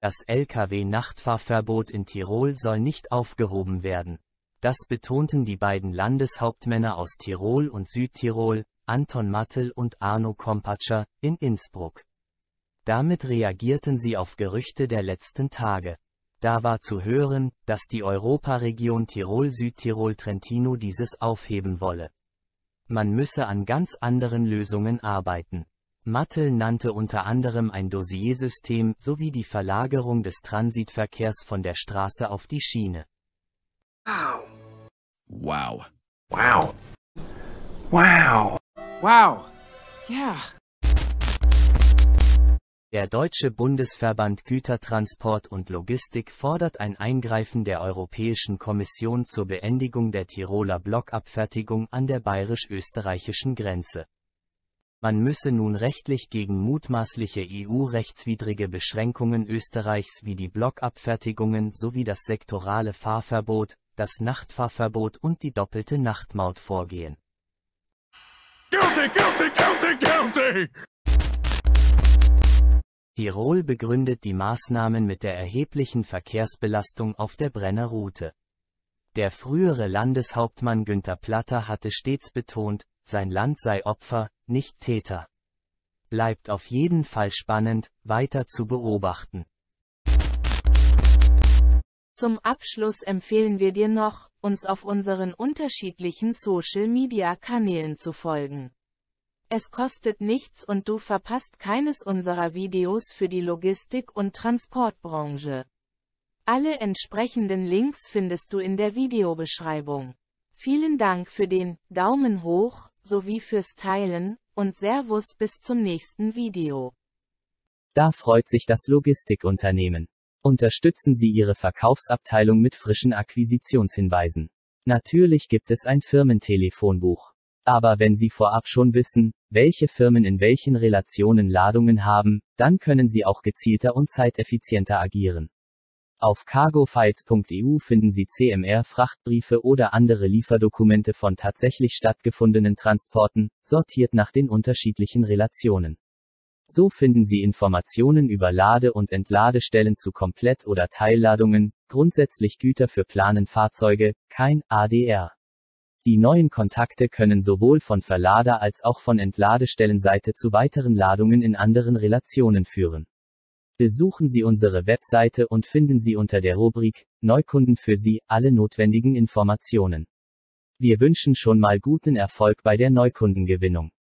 Das Lkw-Nachtfahrverbot in Tirol soll nicht aufgehoben werden. Das betonten die beiden Landeshauptmänner aus Tirol und Südtirol, Anton Mattel und Arno Kompatscher, in Innsbruck. Damit reagierten sie auf Gerüchte der letzten Tage. Da war zu hören, dass die Europaregion Tirol-Südtirol-Trentino dieses aufheben wolle. Man müsse an ganz anderen Lösungen arbeiten. Mattel nannte unter anderem ein Dossiersystem sowie die Verlagerung des Transitverkehrs von der Straße auf die Schiene. Wow. Wow. Wow. Wow. Wow. Yeah. Der Deutsche Bundesverband Gütertransport und Logistik fordert ein Eingreifen der Europäischen Kommission zur Beendigung der Tiroler Blockabfertigung an der bayerisch-österreichischen Grenze. Man müsse nun rechtlich gegen mutmaßliche EU-rechtswidrige Beschränkungen Österreichs wie die Blockabfertigungen sowie das sektorale Fahrverbot, das Nachtfahrverbot und die doppelte Nachtmaut vorgehen. Guilty, guilty, guilty, guilty! Tirol begründet die Maßnahmen mit der erheblichen Verkehrsbelastung auf der Brennerroute. Der frühere Landeshauptmann Günther Platter hatte stets betont, sein Land sei Opfer, nicht Täter. Bleibt auf jeden Fall spannend, weiter zu beobachten. Zum Abschluss empfehlen wir dir noch, uns auf unseren unterschiedlichen Social-Media-Kanälen zu folgen. Es kostet nichts und du verpasst keines unserer Videos für die Logistik- und Transportbranche. Alle entsprechenden Links findest du in der Videobeschreibung. Vielen Dank für den Daumen hoch sowie fürs Teilen und Servus bis zum nächsten Video. Da freut sich das Logistikunternehmen. Unterstützen Sie Ihre Verkaufsabteilung mit frischen Akquisitionshinweisen. Natürlich gibt es ein Firmentelefonbuch. Aber wenn Sie vorab schon wissen, welche Firmen in welchen Relationen Ladungen haben, dann können Sie auch gezielter und zeiteffizienter agieren. Auf cargofiles.eu finden Sie CMR-Frachtbriefe oder andere Lieferdokumente von tatsächlich stattgefundenen Transporten, sortiert nach den unterschiedlichen Relationen. So finden Sie Informationen über Lade- und Entladestellen zu Komplett- oder Teilladungen, grundsätzlich Güter für Planenfahrzeuge, kein ADR. Die neuen Kontakte können sowohl von Verlader als auch von Entladestellenseite zu weiteren Ladungen in anderen Relationen führen. Besuchen Sie unsere Webseite und finden Sie unter der Rubrik Neukunden für Sie alle notwendigen Informationen. Wir wünschen schon mal guten Erfolg bei der Neukundengewinnung.